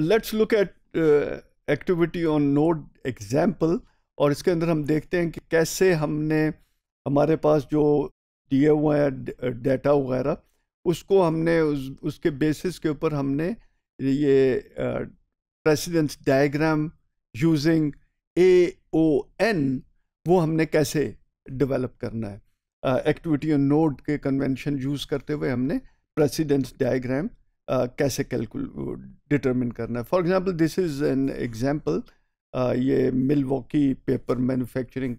Let's look at activity on node example और इसके अंदर हम देखते हैं कि कैसे हमने हमारे पास जो दिए हुए हैं डेटा वगैरह उसको हमने उस, उसके बेसिस के ऊपर हमने ये precedence diagram using A O N वो हमने कैसे डेवलप करना है एक्टिविटी ऑन नोड के कन्वेंशन यूज़ करते हुए हमने प्रेसिडेंस डायग्राम कैसे कैलकुल डिटरमिन करना है for example this is an example ये मिलवॉकी पेपर मैन्युफैक्चरिंग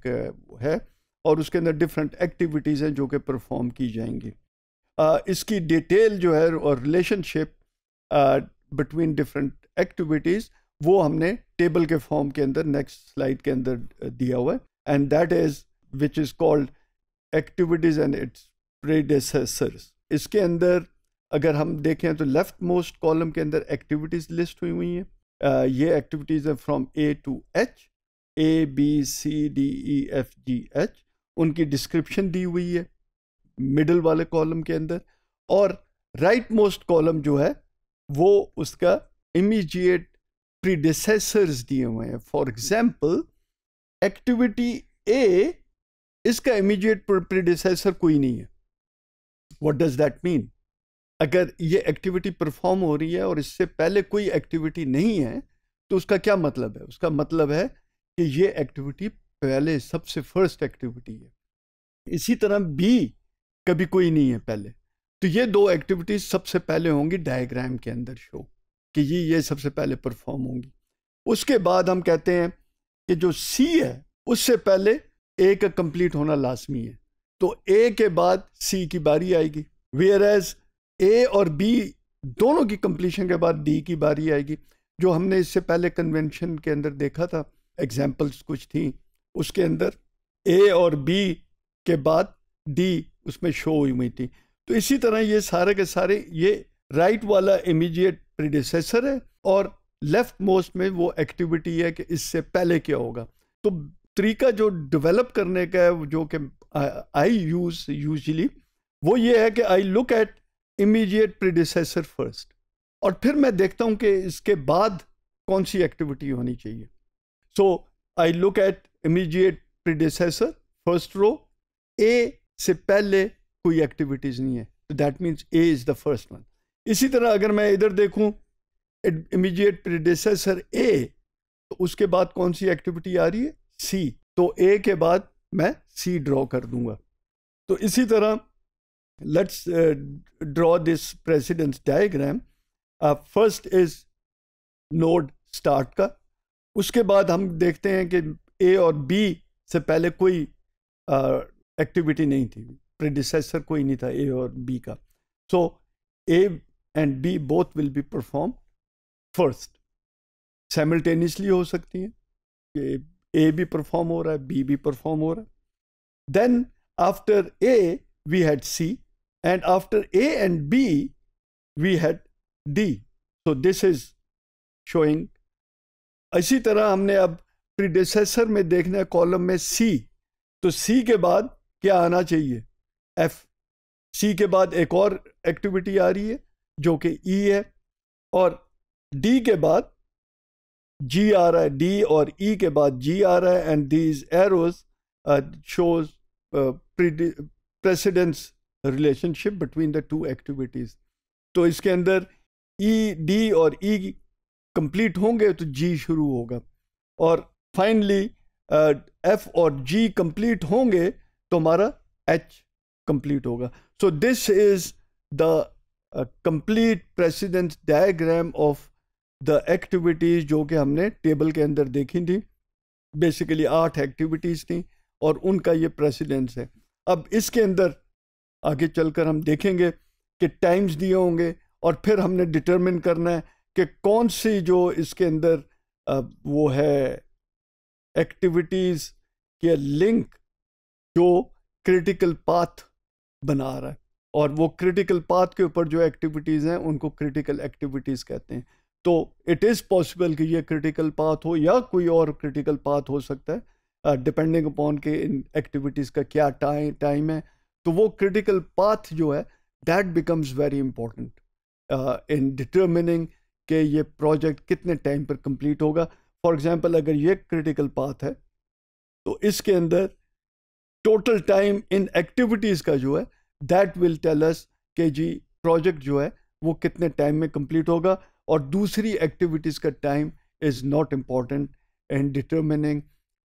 है और उसके अंदर डिफरेंट एक्टिविटीज़ हैं जो कि परफॉर्म की जाएंगी uh, इसकी डिटेल जो है और रिलेशनशिप बिटवीन डिफरेंट एक्टिविटीज़ वो हमने टेबल के फॉर्म के अंदर नेक्स्ट स्लाइड के अंदर दिया हुआ है and that is which is called activities and its predecessors इसके अंदर अगर हम देखें तो लेफ्ट मोस्ट कॉलम के अंदर एक्टिविटीज़ लिस्ट हुई हुई हैं ये एक्टिविटीज़ हैं from A to H A B C D E F G H उनकी डिस्क्रिप्शन दी हुई है मिडल वाले कॉलम के अंदर और राइट मोस्ट कॉलम जो है वो उसका इमीजिएट प्रीडिसेसर्स दिए हुए हैं फॉर एग्जाम्पल एक्टिविटी ए इसका इमीजिएट प्रीडिसेसर कोई नहीं है वट डज दैट मीन अगर ये एक्टिविटी परफॉर्म हो रही है और इससे पहले कोई एक्टिविटी नहीं है तो उसका क्या मतलब है उसका मतलब है कि ये एक्टिविटी पहले सबसे फर्स्ट एक्टिविटी है इसी तरह बी कभी कोई नहीं है पहले तो ये दो एक्टिविटीज सबसे पहले होंगी डायग्राम के अंदर शो कि ये ये सबसे पहले परफॉर्म होंगी उसके बाद हम कहते हैं कि जो सी है उससे पहले ए का कंप्लीट होना लाजमी है तो ए के बाद सी की बारी आएगी वेयर एज ए और बी दोनों की कंप्लीशन के बाद डी की बारी आएगी जो हमने इससे पहले कन्वेंशन के अंदर देखा था एग्जाम्पल्स कुछ थी उसके अंदर ए और बी के बाद डी उसमें शो हुई हुई थी तो इसी तरह ये सारे के सारे ये राइट वाला इमीडिएट प्रीडिसेसर है और लेफ्ट मोस्ट में वो एक्टिविटी है कि इससे पहले क्या होगा तो तरीका जो डेवलप करने का है जो कि आई यूज़ यूजली वो ये है कि I look at immediate predecessor first और फिर मैं देखता हूँ कि इसके बाद कौन सी एक्टिविटी होनी चाहिए so I look at immediate predecessor first row A से पहले कोई एक्टिविटीज़ नहीं है तो that means A is the first one इसी तरह अगर मैं इधर देखूँ इमीडिएट प्रीडिसेसर ए तो उसके बाद कौन सी एक्टिविटी आ रही है सी तो ए के बाद मैं सी ड्रॉ कर दूंगा तो इसी तरह Let's uh, draw this precedence diagram. First is node start का उसके बाद हम देखते हैं कि ए और बी से पहले कोई एक्टिविटी uh, नहीं थी प्रेडिसेसर कोई नहीं था ए और बी का so A and B both will be perform first simultaneously हो सकती हैं कि ए भी परफॉर्म हो रहा है बी भी परफॉर्म हो रहा है then after A we had C and after A and B, we had D. So this is showing. इसी तरह हमने अब प्रीडेसेसर में देखना है कॉलम में C. तो C के बाद क्या आना चाहिए F. C के बाद एक और एक्टिविटी आ रही है जो कि E है और D के बाद G आ रहा है D और E के बाद G आ रहा है and these arrows shows precedence relationship between the two activities तो इसके अंदर ई e, डी और ई e कंप्लीट होंगे तो जी शुरू होगा और फाइनली एफ uh, और जी कंप्लीट होंगे तो हमारा एच कंप्लीट होगा so this is the complete precedence diagram of the activities जो कि हमने टेबल के अंदर देखी थी बेसिकली आठ एक्टिविटीज़ थी और उनका ये प्रेसिडेंस है अब इसके अंदर आगे चलकर हम देखेंगे कि टाइम्स दिए होंगे और फिर हमने डिटरमिन करना है कि कौन सी जो इसके अंदर वो है एक्टिविटीज़ के लिंक जो क्रिटिकल पाथ बना रहा है और वो क्रिटिकल पाथ के ऊपर जो एक्टिविटीज़ हैं उनको क्रिटिकल एक्टिविटीज़ कहते हैं तो इट इज़ पॉसिबल कि ये क्रिटिकल पाथ हो या कोई और क्रिटिकल पाथ हो सकता है डिपेंडिंग अपॉन के इन एक्टिविटीज़ का क्या टाइम टाइम है तो वो क्रिटिकल पाथ जो है that becomes very important in determining कि ये प्रोजेक्ट कितने टाइम पर कंप्लीट होगा फॉर एग्जांपल अगर ये क्रिटिकल पाथ है तो इसके अंदर टोटल टाइम इन एक्टिविटीज़ का जो है दैट विल टेल अस कि जी प्रोजेक्ट जो है वो कितने टाइम में कंप्लीट होगा और दूसरी एक्टिविटीज़ का time is not important and determining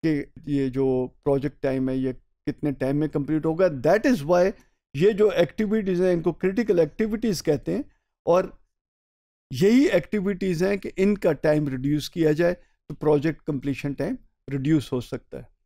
कि ये जो प्रोजेक्ट टाइम है ये कितने टाइम में कंप्लीट होगा दैट इज़ वाई ये जो एक्टिविटीज़ हैं इनको क्रिटिकल एक्टिविटीज़ कहते हैं और यही एक्टिविटीज़ हैं कि इनका टाइम रिड्यूस किया जाए तो प्रोजेक्ट कंप्लीशन टाइम रिड्यूस हो सकता है